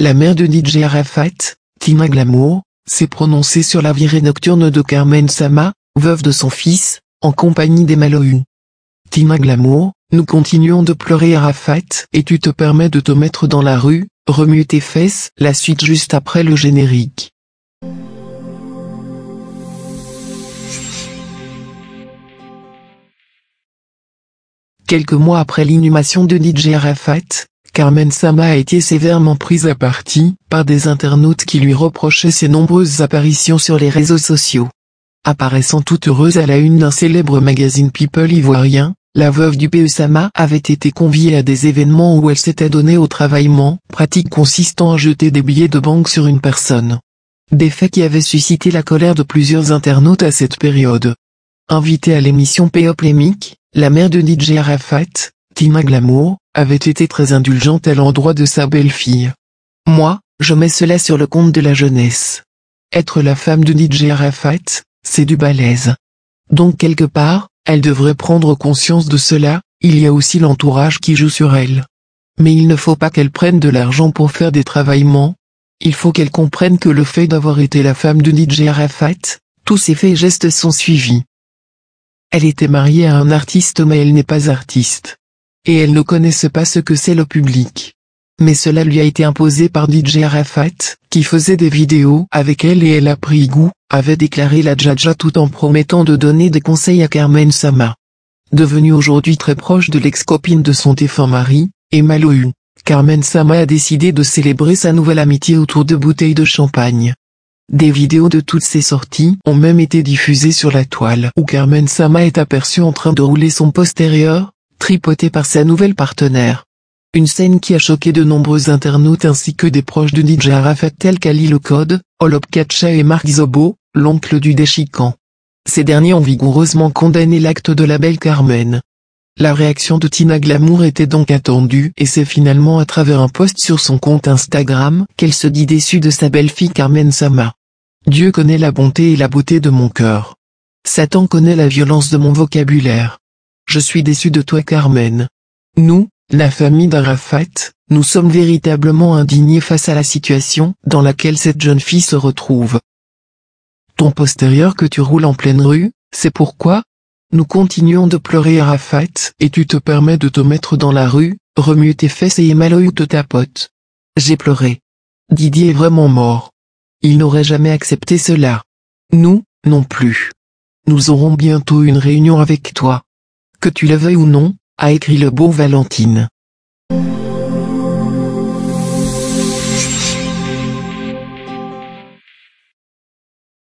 La mère de DJ Arafat, Tina Glamour, s'est prononcée sur la virée nocturne de Carmen Sama, veuve de son fils, en compagnie des Malohu. Tina Glamour, nous continuons de pleurer Arafat et tu te permets de te mettre dans la rue, remue tes fesses, la suite juste après le générique. Quelques mois après l'inhumation de DJ Arafat, Carmen Sama a été sévèrement prise à partie par des internautes qui lui reprochaient ses nombreuses apparitions sur les réseaux sociaux. Apparaissant toute heureuse à la une d'un célèbre magazine People ivoirien, la veuve du PE Sama avait été conviée à des événements où elle s'était donnée au travaillement, pratique consistant à jeter des billets de banque sur une personne. Des faits qui avaient suscité la colère de plusieurs internautes à cette période. Invitée à l'émission Péoplémique, e la mère de DJ Arafat, Tina Glamour, avait été très indulgente à l'endroit de sa belle-fille. Moi, je mets cela sur le compte de la jeunesse. Être la femme de Nidji Arafat, c'est du balèze. Donc quelque part, elle devrait prendre conscience de cela, il y a aussi l'entourage qui joue sur elle. Mais il ne faut pas qu'elle prenne de l'argent pour faire des travaillements. Il faut qu'elle comprenne que le fait d'avoir été la femme de Nidji Arafat, tous ses faits et gestes sont suivis. Elle était mariée à un artiste mais elle n'est pas artiste et elle ne connaissent pas ce que c'est le public. Mais cela lui a été imposé par DJ Arafat, qui faisait des vidéos avec elle et elle a pris goût, avait déclaré la Jaja tout en promettant de donner des conseils à Carmen Sama. Devenue aujourd'hui très proche de l'ex-copine de son défunt mari, Emma Carmen Sama a décidé de célébrer sa nouvelle amitié autour de bouteilles de champagne. Des vidéos de toutes ces sorties ont même été diffusées sur la toile où Carmen Sama est aperçue en train de rouler son postérieur, tripoté par sa nouvelle partenaire. Une scène qui a choqué de nombreux internautes ainsi que des proches de DJ Arafat tels qu'Ali Lecode, Olop Katcha et Marc Zobo, l'oncle du déchiquant. Ces derniers ont vigoureusement condamné l'acte de la belle Carmen. La réaction de Tina Glamour était donc attendue et c'est finalement à travers un post sur son compte Instagram qu'elle se dit déçue de sa belle-fille Carmen Sama. Dieu connaît la bonté et la beauté de mon cœur. Satan connaît la violence de mon vocabulaire. Je suis déçu de toi Carmen. Nous, la famille d'Arafat, nous sommes véritablement indignés face à la situation dans laquelle cette jeune fille se retrouve. Ton postérieur que tu roules en pleine rue, c'est pourquoi Nous continuons de pleurer Arafat et tu te permets de te mettre dans la rue, remue tes fesses et Emaloï ta pote. J'ai pleuré. Didier est vraiment mort. Il n'aurait jamais accepté cela. Nous, non plus. Nous aurons bientôt une réunion avec toi que tu le veuilles ou non, a écrit le beau Valentine.